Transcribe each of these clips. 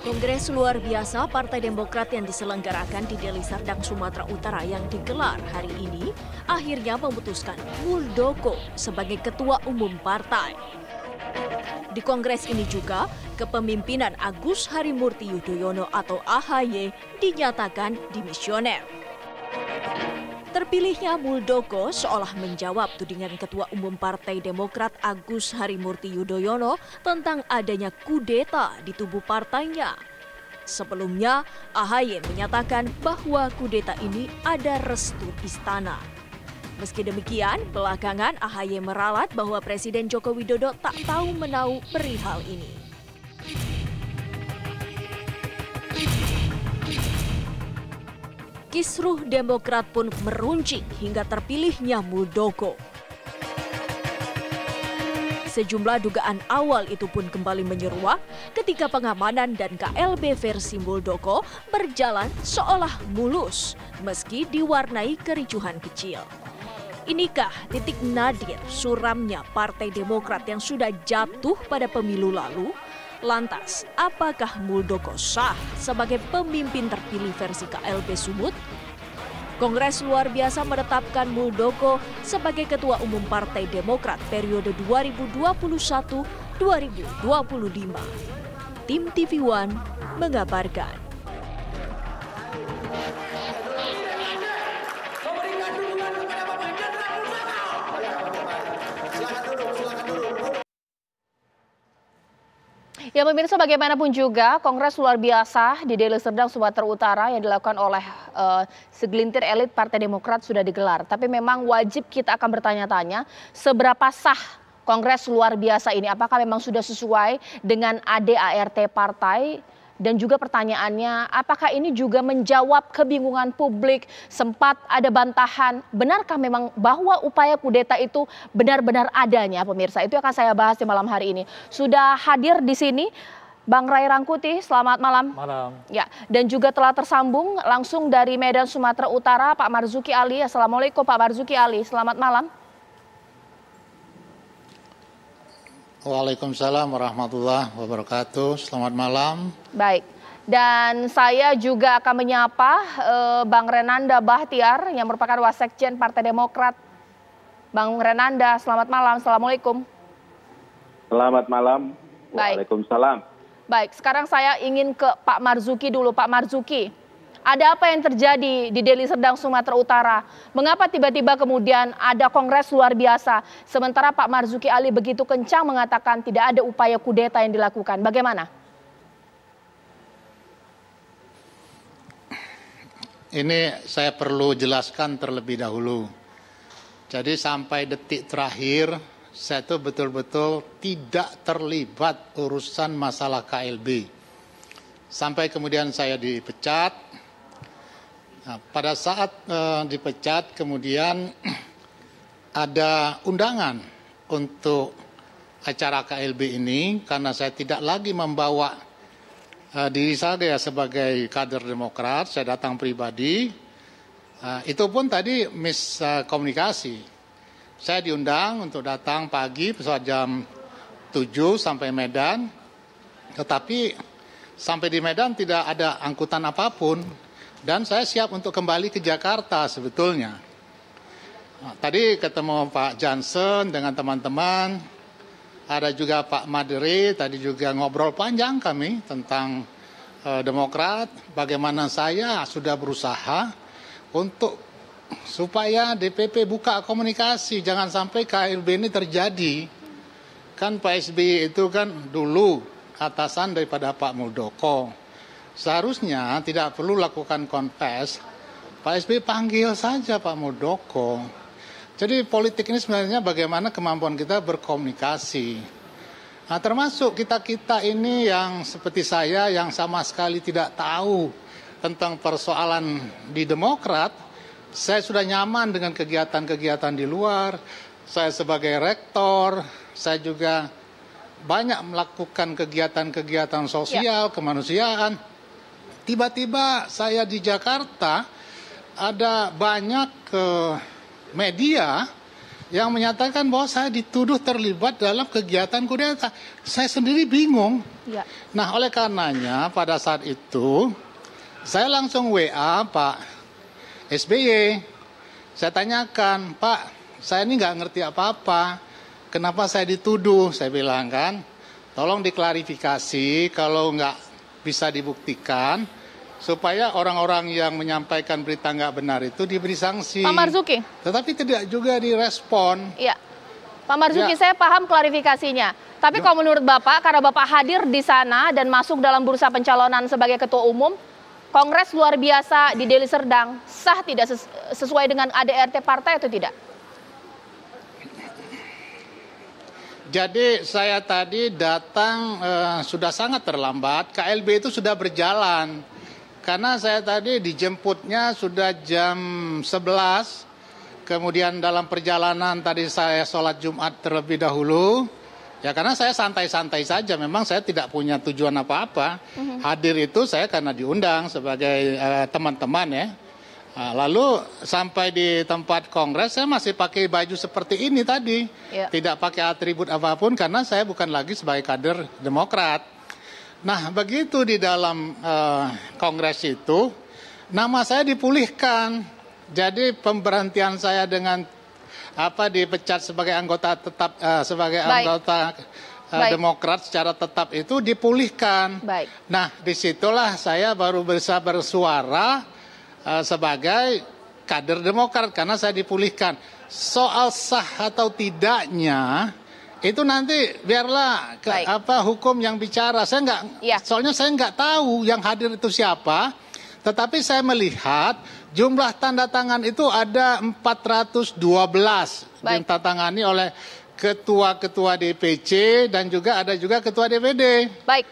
Kongres luar biasa Partai Demokrat yang diselenggarakan di Deli Serdang, Sumatera Utara yang digelar hari ini akhirnya memutuskan Muldoko sebagai Ketua Umum Partai. Di kongres ini juga, kepemimpinan Agus Harimurti Yudhoyono atau AHY dinyatakan dimisioner. Terpilihnya Muldoko seolah menjawab tudingan Ketua Umum Partai Demokrat Agus Harimurti Yudhoyono tentang adanya kudeta di tubuh partainya. Sebelumnya, AHY menyatakan bahwa kudeta ini ada restu istana. Meski demikian, belakangan AHY meralat bahwa Presiden Joko Widodo tak tahu menau perihal ini. kisruh Demokrat pun meruncing hingga terpilihnya Muldoko. Sejumlah dugaan awal itu pun kembali menyeruak ketika pengamanan dan KLB versi Muldoko berjalan seolah mulus meski diwarnai kericuhan kecil. Inikah titik nadir suramnya Partai Demokrat yang sudah jatuh pada pemilu lalu? Lantas, apakah Muldoko sah sebagai pemimpin terpilih versi KLB Sumut? Kongres luar biasa menetapkan Muldoko sebagai Ketua Umum Partai Demokrat periode 2021-2025. Tim TV One mengabarkan. Ya pemirsa bagaimanapun juga Kongres luar biasa di Deli Serdang Sumatera Utara yang dilakukan oleh uh, segelintir elit Partai Demokrat sudah digelar. Tapi memang wajib kita akan bertanya-tanya seberapa sah Kongres luar biasa ini? Apakah memang sudah sesuai dengan ADART partai? Dan juga pertanyaannya, apakah ini juga menjawab kebingungan publik? Sempat ada bantahan, benarkah memang bahwa upaya kudeta itu benar-benar adanya pemirsa? Itu akan saya bahas di malam hari ini. Sudah hadir di sini Bang Rai Rangkuti, selamat malam. Malam. Ya, dan juga telah tersambung langsung dari Medan Sumatera Utara Pak Marzuki Ali. Assalamualaikum Pak Marzuki Ali, selamat malam. Waalaikumsalam warahmatullahi wabarakatuh. Selamat malam. Baik. Dan saya juga akan menyapa eh, Bang Renanda Bahtiar yang merupakan Wasekjen Partai Demokrat. Bang Renanda, selamat malam. Assalamualaikum. Selamat malam. Baik. Baik, sekarang saya ingin ke Pak Marzuki dulu. Pak Marzuki, ada apa yang terjadi di Deli Serdang, Sumatera Utara? Mengapa tiba-tiba kemudian ada kongres luar biasa? Sementara Pak Marzuki Ali begitu kencang mengatakan tidak ada upaya kudeta yang dilakukan. Bagaimana? Ini saya perlu jelaskan terlebih dahulu. Jadi sampai detik terakhir saya itu betul-betul tidak terlibat urusan masalah KLB. Sampai kemudian saya dipecat, Nah, pada saat eh, dipecat kemudian ada undangan untuk acara KLB ini karena saya tidak lagi membawa eh, diri saya sebagai kader Demokrat, saya datang pribadi. Eh, itu pun tadi miskomunikasi. komunikasi. saya diundang untuk datang pagi pesawat jam 7 sampai Medan, tetapi sampai di Medan tidak ada angkutan apapun dan saya siap untuk kembali ke Jakarta sebetulnya. Nah, tadi ketemu Pak Johnson dengan teman-teman, ada juga Pak Madri, tadi juga ngobrol panjang kami tentang eh, Demokrat, bagaimana saya sudah berusaha untuk supaya DPP buka komunikasi, jangan sampai KLB ini terjadi. Kan Pak SBY itu kan dulu atasan daripada Pak Muldoko. Seharusnya tidak perlu lakukan kontes, Pak SBY panggil saja Pak Modoko. Jadi politik ini sebenarnya bagaimana kemampuan kita berkomunikasi. Nah, termasuk kita-kita ini yang seperti saya yang sama sekali tidak tahu tentang persoalan di Demokrat, saya sudah nyaman dengan kegiatan-kegiatan di luar. Saya sebagai rektor, saya juga banyak melakukan kegiatan-kegiatan sosial, ya. kemanusiaan tiba-tiba saya di Jakarta ada banyak ke eh, media yang menyatakan bahwa saya dituduh terlibat dalam kegiatan kudeta. Saya sendiri bingung. Ya. Nah, oleh karenanya pada saat itu saya langsung WA Pak SBY. Saya tanyakan, Pak, saya ini nggak ngerti apa-apa. Kenapa saya dituduh? Saya bilang kan, tolong diklarifikasi kalau nggak bisa dibuktikan supaya orang-orang yang menyampaikan berita nggak benar itu diberi sanksi. Pak Marzuki. Tetapi tidak juga direspon. Iya. Pak Marzuki, ya. saya paham klarifikasinya. Tapi ya. kalau menurut Bapak, karena Bapak hadir di sana dan masuk dalam bursa pencalonan sebagai Ketua Umum, Kongres luar biasa di Deli Serdang sah tidak ses sesuai dengan ADRT partai atau tidak? Jadi saya tadi datang eh, sudah sangat terlambat, KLB itu sudah berjalan. Karena saya tadi dijemputnya sudah jam 11, kemudian dalam perjalanan tadi saya sholat Jumat terlebih dahulu. Ya karena saya santai-santai saja, memang saya tidak punya tujuan apa-apa. Mhm. Hadir itu saya karena diundang sebagai teman eh, teman-teman ya. Ah, lalu sampai di tempat kongres saya masih pakai baju seperti ini tadi, ya. tidak pakai atribut apapun karena saya bukan lagi sebagai kader Demokrat. Nah, begitu di dalam uh, kongres itu, nama saya dipulihkan. Jadi pemberhentian saya dengan apa dipecat sebagai anggota tetap uh, sebagai Baik. anggota uh, Demokrat secara tetap itu dipulihkan. Baik. Nah, disitulah saya baru bisa bersuara uh, sebagai kader Demokrat karena saya dipulihkan. Soal sah atau tidaknya itu nanti biarlah ke, apa hukum yang bicara. Saya nggak, ya. soalnya saya nggak tahu yang hadir itu siapa. Tetapi saya melihat jumlah tanda tangan itu ada 412 Baik. ditandatangani oleh ketua-ketua DPC dan juga ada juga ketua DPD. Baik.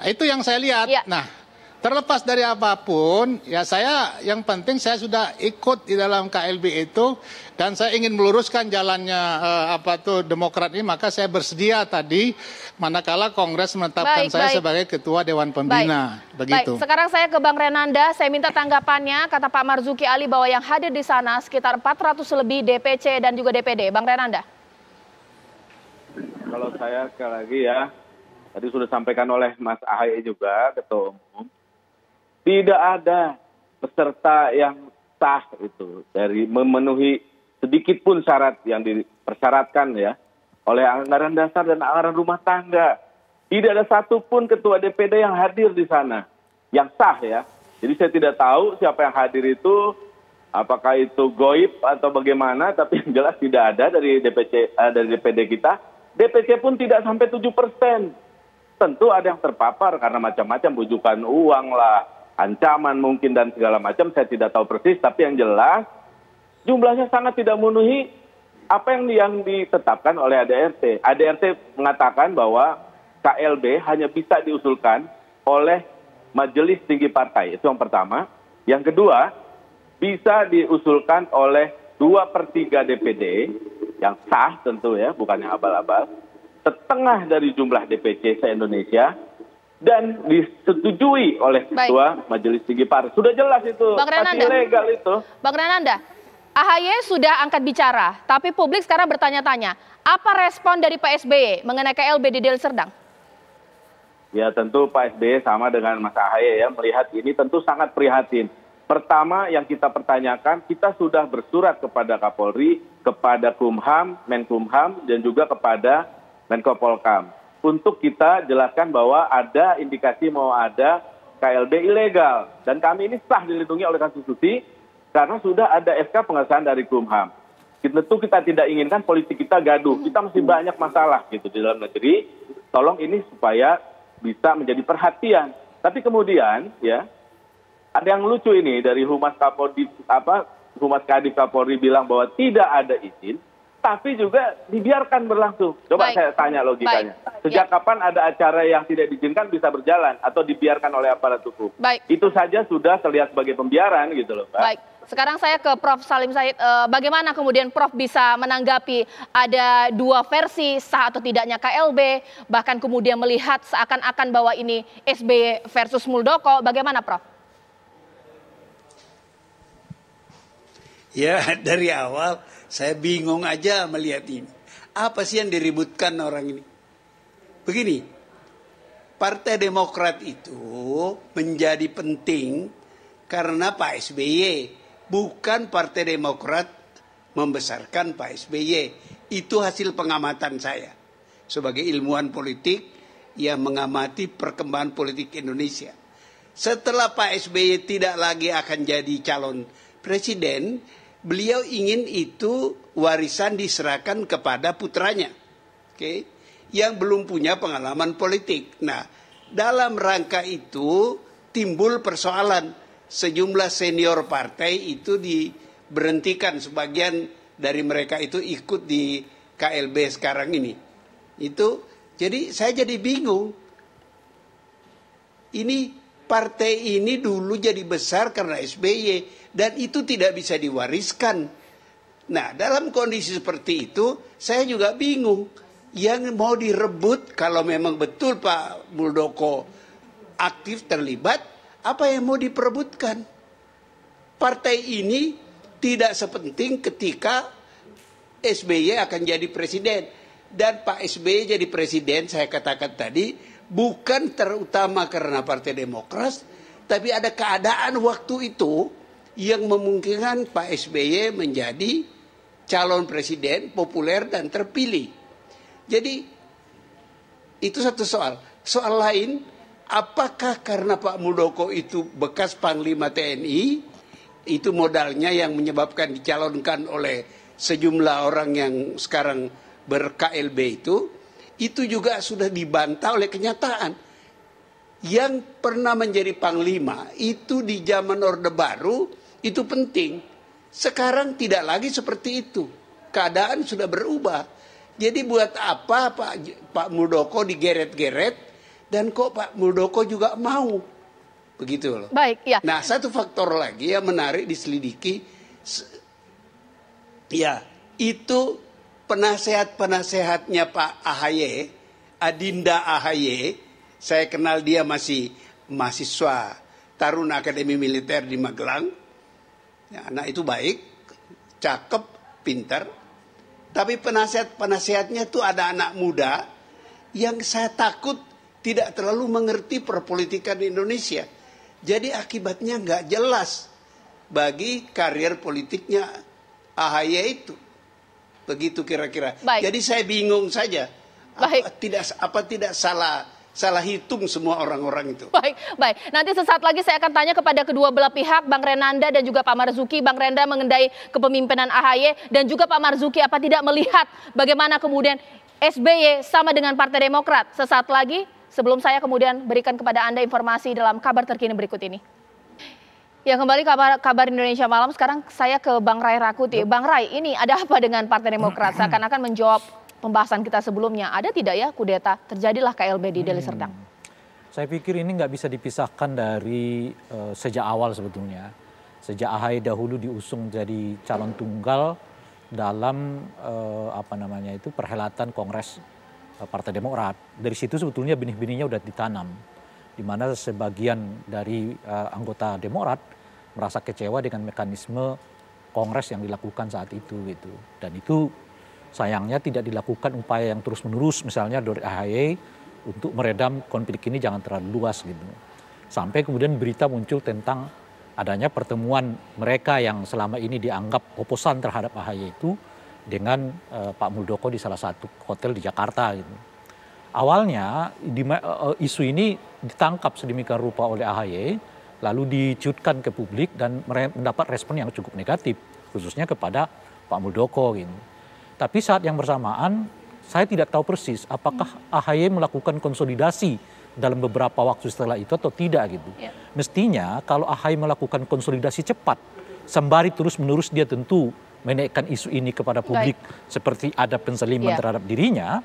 Nah, itu yang saya lihat. Ya. Nah, Terlepas dari apapun, ya saya yang penting saya sudah ikut di dalam KLB itu dan saya ingin meluruskan jalannya eh, apa tuh Demokrat ini, maka saya bersedia tadi manakala Kongres menetapkan baik, saya baik. sebagai Ketua Dewan Pembina. Baik. Begitu. Baik. Sekarang saya ke Bang Renanda, saya minta tanggapannya. Kata Pak Marzuki Ali bahwa yang hadir di sana sekitar 400 lebih DPC dan juga DPD. Bang Renanda. Kalau saya sekali lagi ya, tadi sudah sampaikan oleh Mas Ahaye juga, Ketua Umum tidak ada peserta yang sah itu dari memenuhi sedikit pun syarat yang dipersyaratkan ya oleh anggaran dasar dan anggaran rumah tangga. Tidak ada satupun ketua DPD yang hadir di sana yang sah ya. Jadi saya tidak tahu siapa yang hadir itu apakah itu goib atau bagaimana tapi yang jelas tidak ada dari DPC uh, eh, dari DPD kita. DPC pun tidak sampai 7 persen. Tentu ada yang terpapar karena macam-macam bujukan uang lah, ancaman mungkin dan segala macam saya tidak tahu persis tapi yang jelas jumlahnya sangat tidak memenuhi apa yang yang ditetapkan oleh ADRT. ADRT mengatakan bahwa KLB hanya bisa diusulkan oleh majelis tinggi partai. Itu yang pertama. Yang kedua, bisa diusulkan oleh 2 per 3 DPD yang sah tentu ya, bukannya abal-abal. Setengah dari jumlah DPC se-Indonesia dan disetujui oleh ketua Majelis Tinggi Partai. Sudah jelas itu, Bang Renanda, legal itu. Bang Renanda, AHY sudah angkat bicara, tapi publik sekarang bertanya-tanya, apa respon dari Pak SBY e mengenai KLB di Deli Serdang? Ya tentu Pak SBY e sama dengan Mas Ahaye ya melihat ini tentu sangat prihatin. Pertama yang kita pertanyakan, kita sudah bersurat kepada Kapolri, kepada Kumham, Menkumham, dan juga kepada Menko Polkam untuk kita jelaskan bahwa ada indikasi mau ada KLB ilegal. Dan kami ini sah dilindungi oleh konstitusi karena sudah ada SK pengesahan dari Kumham. Tentu kita tidak inginkan politik kita gaduh. Kita masih hmm. banyak masalah gitu di dalam negeri. Tolong ini supaya bisa menjadi perhatian. Tapi kemudian ya ada yang lucu ini dari Humas Kapolri apa Humas Kadif Kapolri bilang bahwa tidak ada izin tapi juga dibiarkan berlangsung. Coba Baik. saya tanya logikanya. Baik. Ya. Sejak ya. kapan ada acara yang tidak diizinkan bisa berjalan atau dibiarkan oleh aparat hukum? Baik. Itu saja sudah terlihat sebagai pembiaran gitu loh, Pak. Baik. Sekarang saya ke Prof Salim Said. Eh, bagaimana kemudian Prof bisa menanggapi ada dua versi sah atau tidaknya KLB, bahkan kemudian melihat seakan-akan bahwa ini SBY versus Muldoko. Bagaimana, Prof? Ya dari awal saya bingung aja melihat ini. Apa sih yang diributkan orang ini? Begini, Partai Demokrat itu menjadi penting karena Pak SBY. Bukan Partai Demokrat membesarkan Pak SBY. Itu hasil pengamatan saya. Sebagai ilmuwan politik yang mengamati perkembangan politik Indonesia. Setelah Pak SBY tidak lagi akan jadi calon presiden, beliau ingin itu warisan diserahkan kepada putranya. Oke. Okay? Yang belum punya pengalaman politik. Nah, dalam rangka itu timbul persoalan sejumlah senior partai itu diberhentikan sebagian dari mereka itu ikut di KLB sekarang ini. Itu jadi saya jadi bingung. Ini partai ini dulu jadi besar karena SBY dan itu tidak bisa diwariskan. Nah, dalam kondisi seperti itu, saya juga bingung yang mau direbut kalau memang betul Pak Muldoko aktif terlibat, apa yang mau diperebutkan? Partai ini tidak sepenting ketika SBY akan jadi presiden dan Pak SBY jadi presiden saya katakan tadi bukan terutama karena Partai Demokrat, tapi ada keadaan waktu itu yang memungkinkan Pak SBY menjadi calon presiden populer dan terpilih. Jadi itu satu soal. Soal lain, apakah karena Pak Muldoko itu bekas Panglima TNI, itu modalnya yang menyebabkan dicalonkan oleh sejumlah orang yang sekarang ber-KLB itu, itu juga sudah dibantah oleh kenyataan. Yang pernah menjadi panglima itu di zaman Orde Baru itu penting. Sekarang tidak lagi seperti itu. Keadaan sudah berubah. Jadi buat apa Pak Pak Muldoko digeret-geret dan kok Pak Muldoko juga mau? Begitu loh. Baik, ya. Nah, satu faktor lagi yang menarik diselidiki ya, itu penasehat-penasehatnya Pak AHY, Adinda AHY, saya kenal dia masih mahasiswa Taruna Akademi Militer di Magelang. Ya, anak itu baik, cakep, pinter. Tapi penasehat-penasehatnya tuh ada anak muda yang saya takut tidak terlalu mengerti perpolitikan di Indonesia. Jadi akibatnya nggak jelas bagi karir politiknya AHY itu begitu kira-kira. Jadi saya bingung saja. Baik. tidak apa tidak salah salah hitung semua orang-orang itu. Baik, baik. Nanti sesaat lagi saya akan tanya kepada kedua belah pihak, Bang Renanda dan juga Pak Marzuki. Bang Renda mengendai kepemimpinan AHY dan juga Pak Marzuki apa tidak melihat bagaimana kemudian SBY sama dengan Partai Demokrat. Sesaat lagi sebelum saya kemudian berikan kepada Anda informasi dalam kabar terkini berikut ini. Ya kembali kabar, kabar Indonesia malam sekarang saya ke Bang Rai Rakuti. Yep. Bang Rai ini ada apa dengan Partai Demokrat? Seakan-akan menjawab pembahasan kita sebelumnya. Ada tidak ya kudeta? Terjadilah KLB di Deli hmm. Serdang. Saya pikir ini nggak bisa dipisahkan dari uh, sejak awal sebetulnya. Sejak ahai dahulu diusung jadi calon tunggal dalam uh, apa namanya itu perhelatan Kongres uh, Partai Demokrat. Dari situ sebetulnya benih-benihnya udah ditanam di mana sebagian dari uh, anggota Demokrat merasa kecewa dengan mekanisme kongres yang dilakukan saat itu gitu. Dan itu sayangnya tidak dilakukan upaya yang terus-menerus misalnya dari AHY untuk meredam konflik ini jangan terlalu luas gitu. Sampai kemudian berita muncul tentang adanya pertemuan mereka yang selama ini dianggap oposan terhadap AHY itu dengan uh, Pak Muldoko di salah satu hotel di Jakarta gitu. Awalnya di, uh, isu ini ditangkap sedemikian rupa oleh AHY, lalu dicutkan ke publik dan mendapat respon yang cukup negatif, khususnya kepada Pak Muldoko. Gitu. Tapi saat yang bersamaan, saya tidak tahu persis apakah AHY melakukan konsolidasi dalam beberapa waktu setelah itu atau tidak gitu. Ya. Mestinya kalau AHY melakukan konsolidasi cepat, sembari terus-menerus dia tentu menaikkan isu ini kepada publik Baik. seperti ada penseliman ya. terhadap dirinya,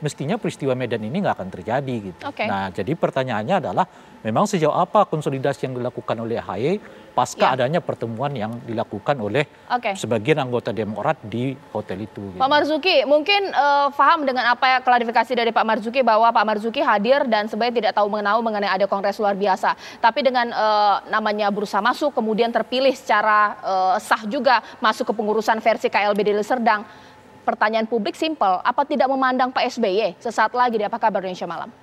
mestinya peristiwa Medan ini nggak akan terjadi gitu. Okay. Nah, jadi pertanyaannya adalah memang sejauh apa konsolidasi yang dilakukan oleh AHY pasca yeah. adanya pertemuan yang dilakukan oleh okay. sebagian anggota Demokrat di hotel itu. Gitu. Pak Marzuki, mungkin uh, dengan apa ya klarifikasi dari Pak Marzuki bahwa Pak Marzuki hadir dan sebenarnya tidak tahu mengenau mengenai ada kongres luar biasa. Tapi dengan uh, namanya berusaha masuk kemudian terpilih secara uh, sah juga masuk ke pengurusan versi KLB di Serdang pertanyaan publik simpel, apa tidak memandang Pak SBY? Sesaat lagi di Apa Kabar Indonesia Malam.